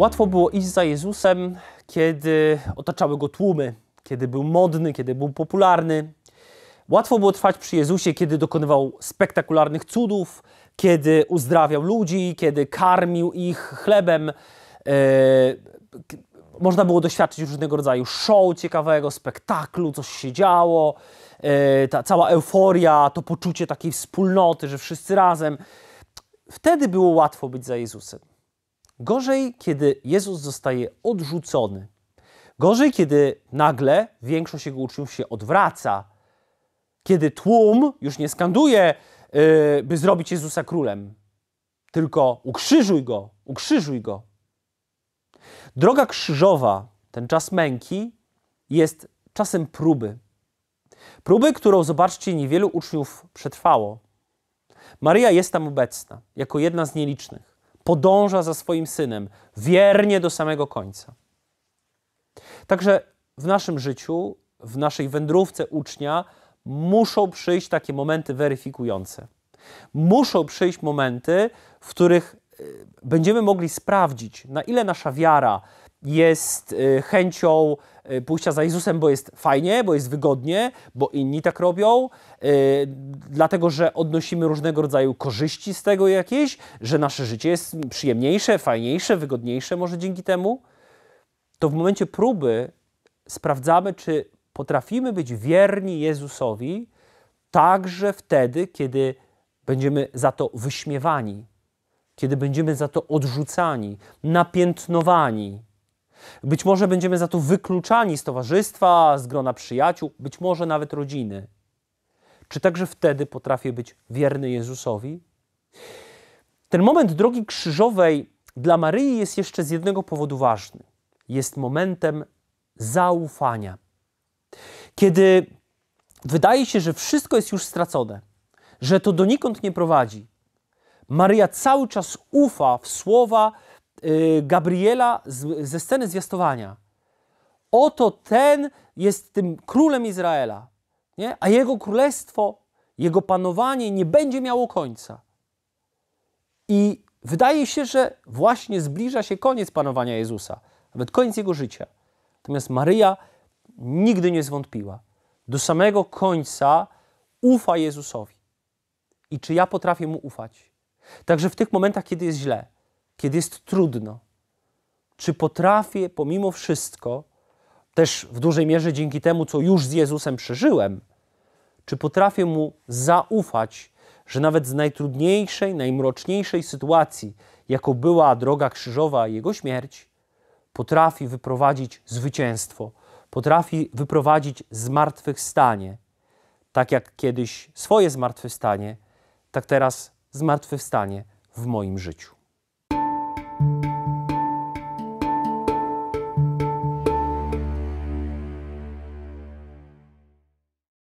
Łatwo było iść za Jezusem, kiedy otaczały go tłumy, kiedy był modny, kiedy był popularny. Łatwo było trwać przy Jezusie, kiedy dokonywał spektakularnych cudów, kiedy uzdrawiał ludzi, kiedy karmił ich chlebem. E, można było doświadczyć różnego rodzaju show ciekawego, spektaklu, coś się działo, e, ta cała euforia, to poczucie takiej wspólnoty, że wszyscy razem. Wtedy było łatwo być za Jezusem. Gorzej, kiedy Jezus zostaje odrzucony. Gorzej, kiedy nagle większość jego uczniów się odwraca. Kiedy tłum już nie skanduje, yy, by zrobić Jezusa królem, tylko ukrzyżuj go, ukrzyżuj go. Droga krzyżowa, ten czas męki, jest czasem próby. Próby, którą zobaczcie, niewielu uczniów przetrwało. Maryja jest tam obecna, jako jedna z nielicznych podąża za swoim synem wiernie do samego końca. Także w naszym życiu, w naszej wędrówce ucznia, muszą przyjść takie momenty weryfikujące. Muszą przyjść momenty, w których y, będziemy mogli sprawdzić, na ile nasza wiara, jest y, chęcią y, pójścia za Jezusem, bo jest fajnie, bo jest wygodnie, bo inni tak robią, y, dlatego że odnosimy różnego rodzaju korzyści z tego jakieś, że nasze życie jest przyjemniejsze, fajniejsze, wygodniejsze może dzięki temu, to w momencie próby sprawdzamy, czy potrafimy być wierni Jezusowi także wtedy, kiedy będziemy za to wyśmiewani, kiedy będziemy za to odrzucani, napiętnowani być może będziemy za to wykluczani z towarzystwa, z grona przyjaciół, być może nawet rodziny. Czy także wtedy potrafię być wierny Jezusowi? Ten moment drogi krzyżowej dla Maryi jest jeszcze z jednego powodu ważny. Jest momentem zaufania. Kiedy wydaje się, że wszystko jest już stracone, że to donikąd nie prowadzi, Maryja cały czas ufa w słowa Y, Gabriela z, ze sceny zwiastowania. Oto ten jest tym królem Izraela, nie? a jego królestwo, jego panowanie nie będzie miało końca. I wydaje się, że właśnie zbliża się koniec panowania Jezusa, nawet koniec jego życia. Natomiast Maryja nigdy nie zwątpiła. Do samego końca ufa Jezusowi. I czy ja potrafię mu ufać? Także w tych momentach, kiedy jest źle, kiedy jest trudno? Czy potrafię pomimo wszystko, też w dużej mierze dzięki temu, co już z Jezusem przeżyłem, czy potrafię mu zaufać, że nawet z najtrudniejszej, najmroczniejszej sytuacji, jaką była droga krzyżowa i jego śmierć, potrafi wyprowadzić zwycięstwo, potrafi wyprowadzić zmartwychwstanie. Tak jak kiedyś swoje zmartwychwstanie, tak teraz zmartwychwstanie w moim życiu.